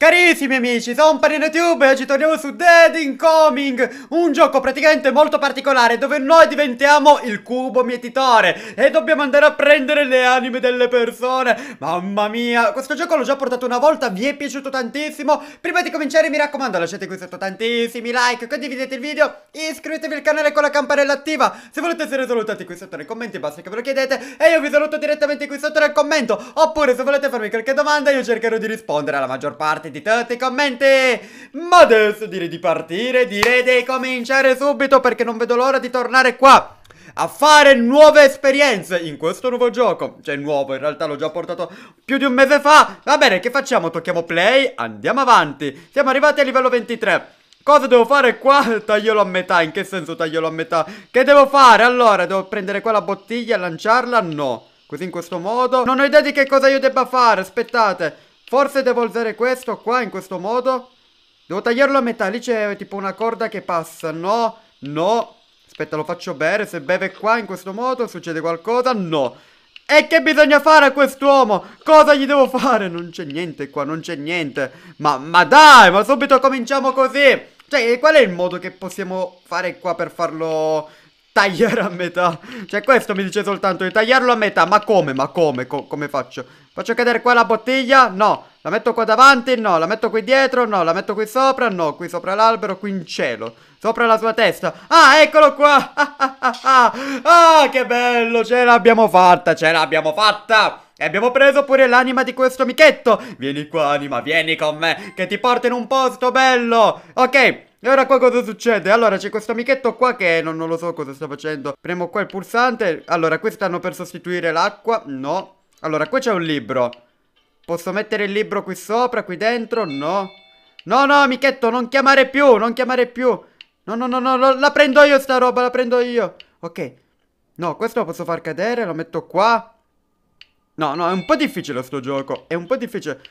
Carissimi amici, sono PaninaTube e oggi torniamo su Dead Incoming, un gioco praticamente molto particolare dove noi diventiamo il cubo mietitore e dobbiamo andare a prendere le anime delle persone. Mamma mia, questo gioco l'ho già portato una volta, vi è piaciuto tantissimo. Prima di cominciare mi raccomando lasciate qui sotto tantissimi like, condividete il video, iscrivetevi al canale con la campanella attiva. Se volete essere salutati qui sotto nei commenti basta che ve lo chiedete e io vi saluto direttamente qui sotto nel commento. Oppure se volete farmi qualche domanda io cercherò di rispondere alla maggior parte di titati, commenti! Ma adesso direi di partire, direi di cominciare subito perché non vedo l'ora di tornare qua! a fare nuove esperienze in questo nuovo gioco. Cioè, nuovo, in realtà l'ho già portato più di un mese fa. Va bene, che facciamo? Tocchiamo play, andiamo avanti. Siamo arrivati a livello 23. Cosa devo fare qua? Tagliolo a metà, in che senso tagliolo a metà? Che devo fare? Allora, devo prendere quella bottiglia e lanciarla? No. Così in questo modo. Non ho idea di che cosa io debba fare, aspettate. Forse devo usare questo qua in questo modo. Devo tagliarlo a metà. Lì c'è tipo una corda che passa. No, no. Aspetta, lo faccio bere. Se beve qua in questo modo succede qualcosa. No. E che bisogna fare a quest'uomo? Cosa gli devo fare? Non c'è niente qua, non c'è niente. Ma, ma dai, ma subito cominciamo così. Cioè, qual è il modo che possiamo fare qua per farlo tagliare a metà Cioè questo mi dice soltanto di tagliarlo a metà Ma come? Ma come? Co come faccio? Faccio cadere qua la bottiglia? No La metto qua davanti? No La metto qui dietro? No La metto qui sopra? No Qui sopra l'albero Qui in cielo Sopra la sua testa Ah eccolo qua Ah che bello Ce l'abbiamo fatta Ce l'abbiamo fatta e abbiamo preso pure l'anima di questo amichetto Vieni qua anima, vieni con me Che ti porto in un posto bello Ok, e ora qua cosa succede? Allora c'è questo amichetto qua che non, non lo so cosa sta facendo Premo qua il pulsante Allora qui stanno per sostituire l'acqua No Allora qui c'è un libro Posso mettere il libro qui sopra, qui dentro? No No no amichetto non chiamare più Non chiamare più No no no no, no la prendo io sta roba la prendo io Ok No questo lo posso far cadere lo metto qua No no è un po' difficile sto gioco È un po' difficile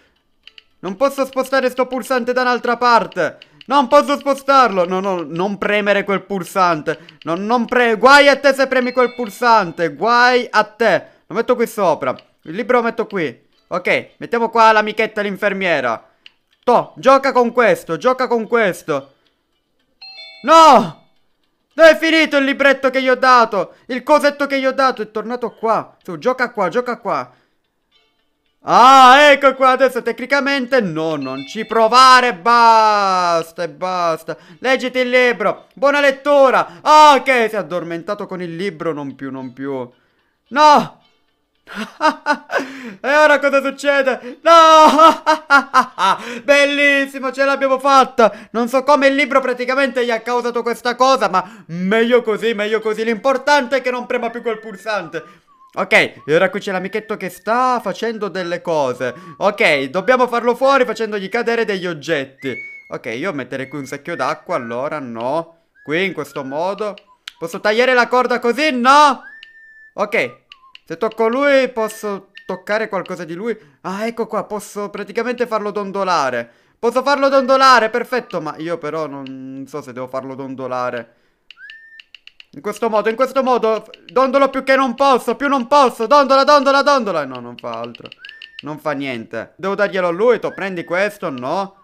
Non posso spostare sto pulsante da un'altra parte non posso spostarlo. No, no, non premere quel pulsante. No, non pre... Guai a te se premi quel pulsante. Guai a te. Lo metto qui sopra. Il libro lo metto qui. Ok, mettiamo qua l'amichetta l'infermiera. To, gioca con questo, gioca con questo. No! Dove è finito il libretto che gli ho dato? Il cosetto che gli ho dato è tornato qua. Tu, gioca qua, gioca qua. Ah, ecco qua, adesso tecnicamente no, non ci provare, basta e basta. Leggiti il libro, buona lettura. Ah, ok, si è addormentato con il libro, non più, non più. No! e ora cosa succede? No! Bellissimo, ce l'abbiamo fatta! Non so come il libro praticamente gli ha causato questa cosa, ma meglio così, meglio così. L'importante è che non prema più quel pulsante. Ok, e ora qui c'è l'amichetto che sta facendo delle cose Ok, dobbiamo farlo fuori facendogli cadere degli oggetti Ok, io mettere qui un secchio d'acqua, allora no Qui, in questo modo Posso tagliare la corda così? No! Ok, se tocco lui posso toccare qualcosa di lui Ah, ecco qua, posso praticamente farlo dondolare Posso farlo dondolare, perfetto Ma io però non so se devo farlo dondolare in questo modo, in questo modo. Dondolo più che non posso, più non posso. Dondola, dondola, dondola. No, non fa altro. Non fa niente. Devo darglielo a lui. To, prendi questo, no.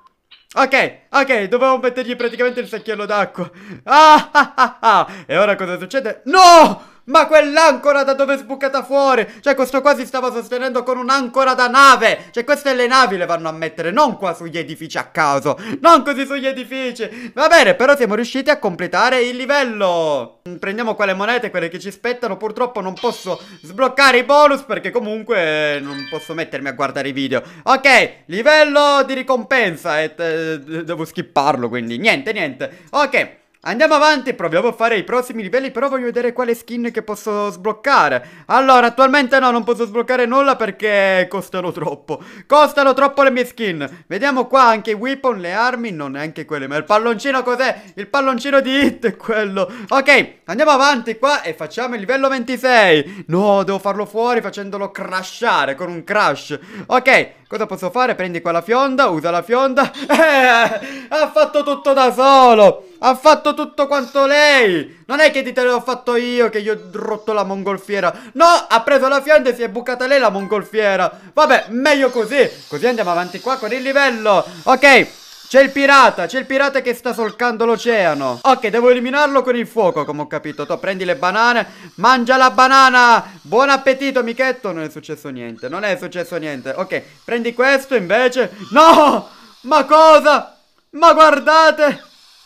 Ok, ok, dovevo mettergli praticamente il secchiello d'acqua. Ah, ah, ah, ah. E ora cosa succede? No! Ma quell'ancora da dove è sbucata fuori? Cioè questo qua si stava sostenendo con un'ancora da nave! Cioè queste le navi le vanno a mettere, non qua sugli edifici a caso! Non così sugli edifici! Va bene, però siamo riusciti a completare il livello! Prendiamo quelle monete, quelle che ci spettano. Purtroppo non posso sbloccare i bonus perché comunque eh, non posso mettermi a guardare i video. Ok, livello di ricompensa. E eh, devo skipparlo, quindi niente, niente. Ok. Andiamo avanti, proviamo a fare i prossimi livelli, però voglio vedere quale skin che posso sbloccare. Allora, attualmente no, non posso sbloccare nulla perché costano troppo. Costano troppo le mie skin. Vediamo qua anche i weapon, le armi, non neanche quelle, ma il palloncino cos'è? Il palloncino di hit è quello. Ok, andiamo avanti qua e facciamo il livello 26. No, devo farlo fuori facendolo crashare con un crash. Ok, Cosa posso fare? Prendi qua la fionda, usa la fionda. Eh, ha fatto tutto da solo. Ha fatto tutto quanto lei! Non è che dite l'ho fatto io che gli ho rotto la mongolfiera. No, ha preso la fianda e si è bucata lei la mongolfiera. Vabbè, meglio così. Così andiamo avanti qua con il livello. Ok, c'è il pirata, c'è il pirata che sta solcando l'oceano Ok, devo eliminarlo con il fuoco, come ho capito Tu prendi le banane, mangia la banana Buon appetito, Michetto Non è successo niente, non è successo niente Ok, prendi questo invece No! Ma cosa? Ma guardate!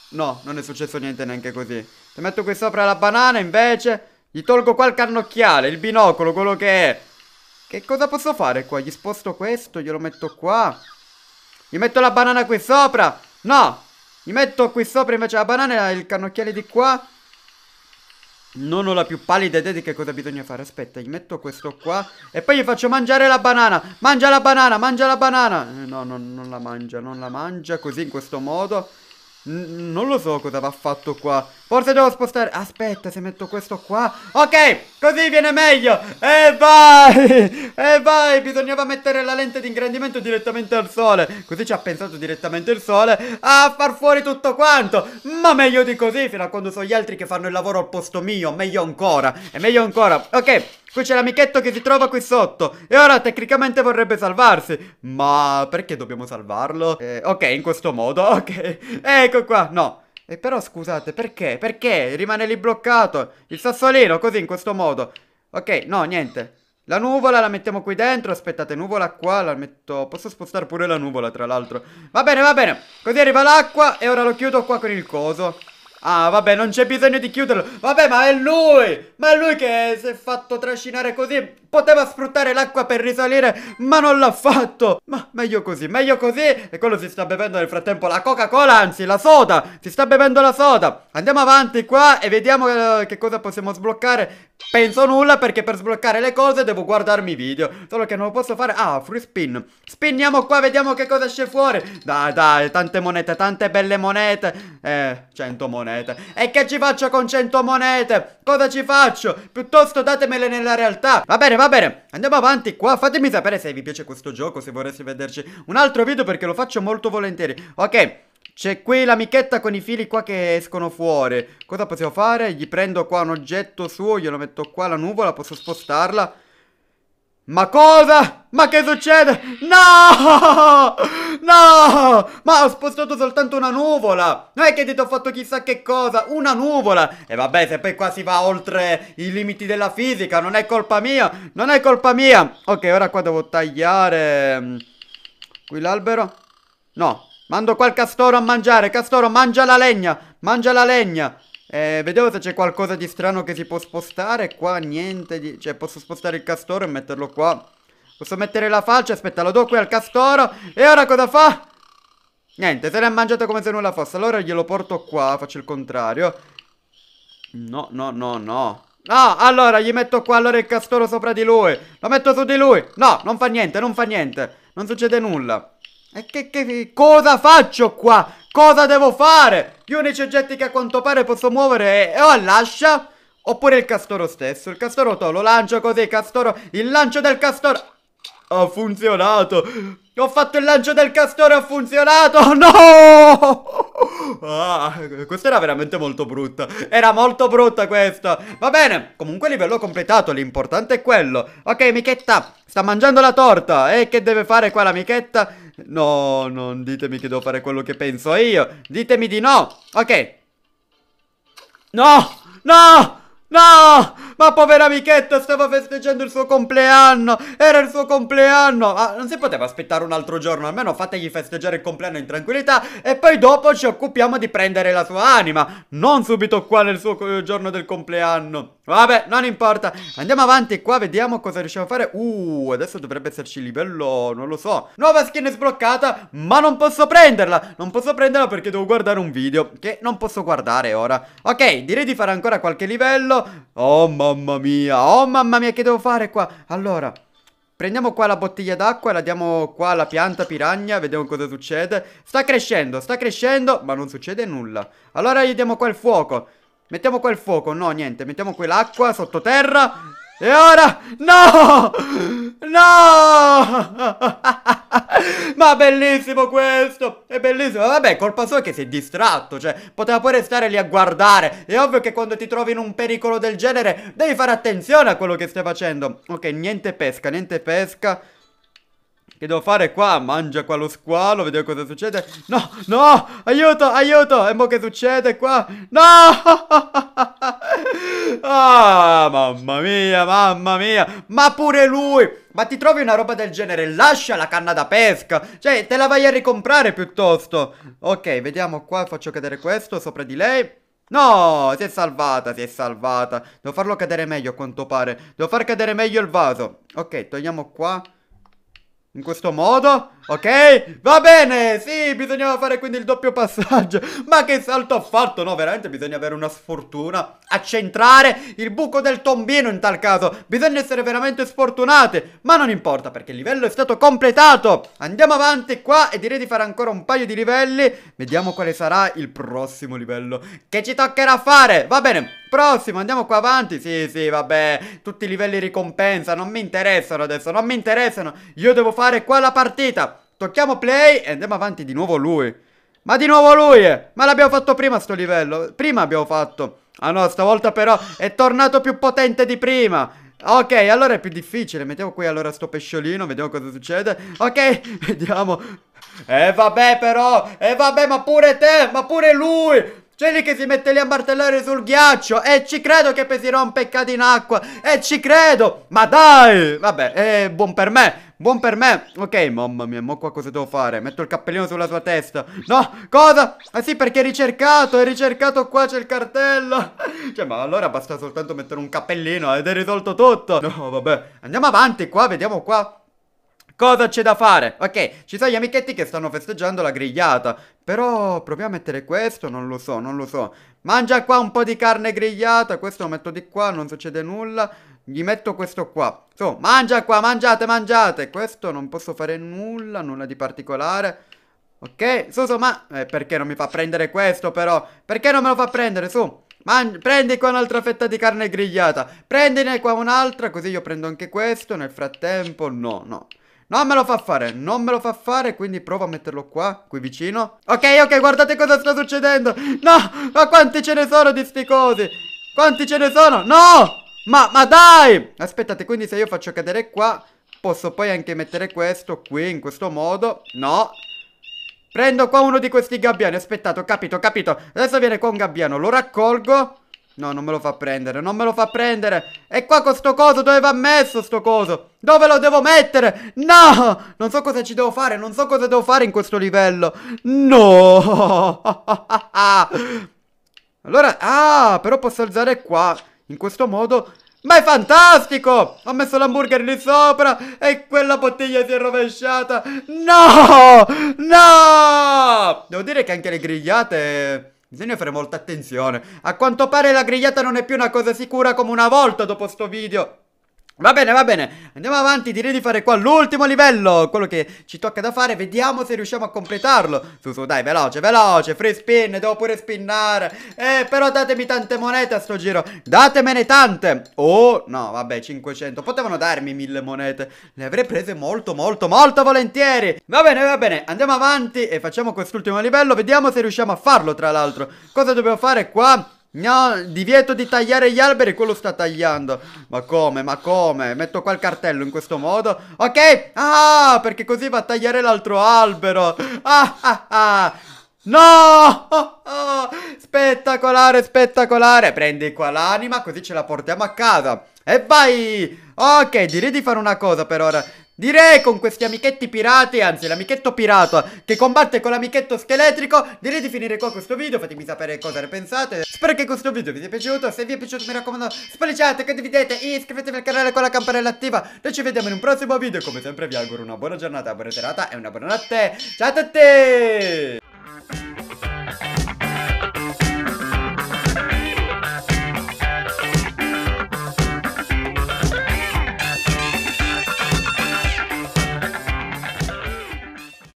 No, non è successo niente neanche così. Se metto qui sopra la banana, invece, gli tolgo qua il cannocchiale, il binocolo, quello che è. Che cosa posso fare qua? Gli sposto questo, glielo metto qua. Gli metto la banana qui sopra. No! Gli metto qui sopra invece la banana e il cannocchiale di qua. Non ho la più pallida idea di che cosa bisogna fare. Aspetta, gli metto questo qua. E poi gli faccio mangiare la banana. Mangia la banana, mangia la banana. Eh, no, no, non la mangia, non la mangia. Così in questo modo non lo so cosa va fatto qua. Forse devo spostare... Aspetta, se metto questo qua... Ok, così viene meglio. E vai! E vai! Bisognava mettere la lente di ingrandimento direttamente al sole. Così ci ha pensato direttamente il sole a far fuori tutto quanto. Ma meglio di così, fino a quando sono gli altri che fanno il lavoro al posto mio. Meglio ancora. E meglio ancora. Ok. Qui c'è l'amichetto che si trova qui sotto E ora tecnicamente vorrebbe salvarsi Ma perché dobbiamo salvarlo? Eh, ok, in questo modo, ok Ecco qua, no E eh, però scusate, perché? Perché? Rimane lì bloccato Il sassolino, così, in questo modo Ok, no, niente la nuvola la mettiamo qui dentro, aspettate, nuvola qua, la metto... Posso spostare pure la nuvola, tra l'altro. Va bene, va bene. Così arriva l'acqua e ora lo chiudo qua con il coso. Ah, vabbè, non c'è bisogno di chiuderlo. Vabbè, ma è lui! Ma è lui che si è fatto trascinare così. Poteva sfruttare l'acqua per risalire, ma non l'ha fatto. Ma meglio così, meglio così. E quello si sta bevendo nel frattempo la Coca-Cola, anzi, la soda. Si sta bevendo la soda. Andiamo avanti qua e vediamo eh, che cosa possiamo sbloccare. Penso nulla perché per sbloccare le cose devo guardarmi i video. Solo che non lo posso fare. Ah, free spin. Spinniamo qua, vediamo che cosa esce fuori. Dai, dai, tante monete, tante belle monete. Eh, 100 monete monete. E che ci faccio con 100 monete? Cosa ci faccio? Piuttosto datemele nella realtà. Va bene, va bene. Andiamo avanti qua. Fatemi sapere se vi piace questo gioco, se vorreste vederci un altro video perché lo faccio molto volentieri. Ok. C'è qui l'amichetta con i fili qua che escono fuori Cosa possiamo fare? Gli prendo qua un oggetto suo, glielo metto qua la nuvola, posso spostarla ma cosa? Ma che succede? No! No! Ma ho spostato soltanto una nuvola! Non è che ti ho fatto chissà che cosa, una nuvola! E vabbè, se poi qua si va oltre i limiti della fisica, non è colpa mia! Non è colpa mia! Ok, ora qua devo tagliare... Mm, qui l'albero? No. Mando qua il castoro a mangiare. Castoro, mangia la legna! Mangia la legna! Eh, vediamo se c'è qualcosa di strano che si può spostare. Qua niente di... Cioè, posso spostare il castoro e metterlo qua. Posso mettere la falce, aspetta, lo do qui al castoro. E ora cosa fa? Niente, se l'ha mangiato come se nulla fosse. Allora glielo porto qua, faccio il contrario. No, no, no, no. No, allora gli metto qua allora il castoro sopra di lui. Lo metto su di lui. No, non fa niente, non fa niente. Non succede nulla. E che, che, cosa faccio qua? Cosa devo fare? Gli unici oggetti che a quanto pare posso muovere è o lascia oppure il castoro stesso. Il castoro to lo lancio così, castoro, il lancio del castoro... Ha funzionato! Ho fatto il lancio del castore, ha funzionato! No! Ah, questa era veramente molto brutta. Era molto brutta questa. Va bene, comunque livello completato, l'importante è quello. Ok, Michetta, sta mangiando la torta. E che deve fare qua la Michetta? No, non ditemi che devo fare quello che penso io. Ditemi di no. Ok. No! No! No! Ma povera Michetta stava festeggiando il suo compleanno! Era il suo compleanno! Ma ah, non si poteva aspettare un altro giorno, almeno fategli festeggiare il compleanno in tranquillità e poi dopo ci occupiamo di prendere la sua anima. Non subito qua nel suo giorno del compleanno. Vabbè, non importa. Andiamo avanti qua, vediamo cosa riusciamo a fare. Uh, adesso dovrebbe esserci livello, non lo so. Nuova skin sbloccata, ma non posso prenderla. Non posso prenderla perché devo guardare un video che non posso guardare ora. Ok, direi di fare ancora qualche livello. Oh, ma Mamma mia, oh mamma mia che devo fare qua Allora, prendiamo qua la bottiglia d'acqua la diamo qua alla pianta piragna Vediamo cosa succede Sta crescendo, sta crescendo, ma non succede nulla Allora gli diamo qua il fuoco Mettiamo qua il fuoco, no niente, mettiamo quell'acqua sottoterra e ora... No! No! Ma bellissimo questo! È bellissimo! Vabbè, colpa sua è che si è distratto, cioè, poteva pure stare lì a guardare. È ovvio che quando ti trovi in un pericolo del genere, devi fare attenzione a quello che stai facendo. Ok, niente pesca, niente pesca. Che devo fare qua? Mangia qua lo squalo, vediamo cosa succede. No, no, aiuto, aiuto. E mo che succede qua? No! Ah, mamma mia, mamma mia. Ma pure lui. Ma ti trovi una roba del genere? Lascia la canna da pesca. Cioè, te la vai a ricomprare piuttosto. Ok, vediamo qua. Faccio cadere questo sopra di lei. No, si è salvata, si è salvata. Devo farlo cadere meglio a quanto pare. Devo far cadere meglio il vaso. Ok, togliamo qua. In questo modo. Ok? Va bene, sì, bisognava fare quindi il doppio passaggio. Ma che salto ha fatto? No, veramente bisogna avere una sfortuna a centrare il buco del tombino in tal caso. Bisogna essere veramente sfortunate. Ma non importa perché il livello è stato completato. Andiamo avanti qua e direi di fare ancora un paio di livelli. Vediamo quale sarà il prossimo livello che ci toccherà fare. Va bene, prossimo, andiamo qua avanti. Sì, sì, vabbè, tutti i livelli ricompensa, non mi interessano adesso, non mi interessano. Io devo fare qua la partita. Tocchiamo play e andiamo avanti di nuovo lui. Ma di nuovo lui! Eh. Ma l'abbiamo fatto prima sto livello. Prima abbiamo fatto. Ah no, stavolta però è tornato più potente di prima. Ok, allora è più difficile. Mettiamo qui allora sto pesciolino, vediamo cosa succede. Ok, vediamo. E eh, vabbè però, e eh, vabbè, ma pure te, ma pure lui. C'è lì che si mette lì a martellare sul ghiaccio E ci credo che poi un peccato in acqua E ci credo Ma dai Vabbè, eh, buon per me Buon per me Ok, mamma mia, mo qua cosa devo fare? Metto il cappellino sulla sua testa No, cosa? Ah sì, perché è ricercato È ricercato qua, c'è il cartello Cioè, ma allora basta soltanto mettere un cappellino Ed è risolto tutto No, vabbè Andiamo avanti qua, vediamo qua Cosa c'è da fare? Ok, ci sono gli amichetti che stanno festeggiando la grigliata. Però proviamo a mettere questo, non lo so, non lo so. Mangia qua un po' di carne grigliata, questo lo metto di qua, non succede nulla. Gli metto questo qua. So, mangia qua, mangiate, mangiate. Questo non posso fare nulla, nulla di particolare. Ok, su, su, ma... Eh, perché non mi fa prendere questo però? Perché non me lo fa prendere, su? Man prendi qua un'altra fetta di carne grigliata. Prendine qua un'altra, così io prendo anche questo. Nel frattempo, no, no. Non me lo fa fare, non me lo fa fare, quindi provo a metterlo qua, qui vicino. Ok, ok, guardate cosa sta succedendo. No, ma quanti ce ne sono di sti cosi? Quanti ce ne sono? No! Ma, ma dai! Aspettate, quindi se io faccio cadere qua, posso poi anche mettere questo qui, in questo modo. No, Prendo qua uno di questi gabbiani, aspettate, ho capito, ho capito Adesso viene qua un gabbiano, lo raccolgo No, non me lo fa prendere, non me lo fa prendere E qua con sto coso dove va messo sto coso? Dove lo devo mettere? No! Non so cosa ci devo fare, non so cosa devo fare in questo livello No! Allora, ah, però posso alzare qua In questo modo ma è fantastico! Ho messo l'hamburger lì sopra e quella bottiglia si è rovesciata! No! No! Devo dire che anche le grigliate Bisogna fare molta attenzione. A quanto pare la grigliata non è più una cosa sicura come una volta dopo sto video. Va bene, va bene, andiamo avanti, direi di fare qua l'ultimo livello, quello che ci tocca da fare, vediamo se riusciamo a completarlo Su, su, dai, veloce, veloce, free spin, devo pure spinnare Eh, però datemi tante monete a sto giro, datemene tante Oh, no, vabbè, 500, potevano darmi mille monete Le avrei prese molto, molto, molto volentieri Va bene, va bene, andiamo avanti e facciamo quest'ultimo livello, vediamo se riusciamo a farlo tra l'altro Cosa dobbiamo fare qua? No, divieto di tagliare gli alberi, quello sta tagliando. Ma come, ma come? Metto qua il cartello in questo modo. Ok, ah, perché così va a tagliare l'altro albero. Ah, ah, ah. No! Oh, oh. Spettacolare, spettacolare. Prendi qua l'anima, così ce la portiamo a casa. E vai! Ok, direi di fare una cosa per ora. Direi con questi amichetti pirati, anzi l'amichetto pirata che combatte con l'amichetto scheletrico Direi di finire qua questo video, fatemi sapere cosa ne pensate Spero che questo video vi sia piaciuto, se vi è piaciuto mi raccomando spalliciate, condividete, iscrivetevi al canale con la campanella attiva Noi ci vediamo in un prossimo video, come sempre vi auguro una buona giornata, buona serata e una buona notte Ciao a tutti!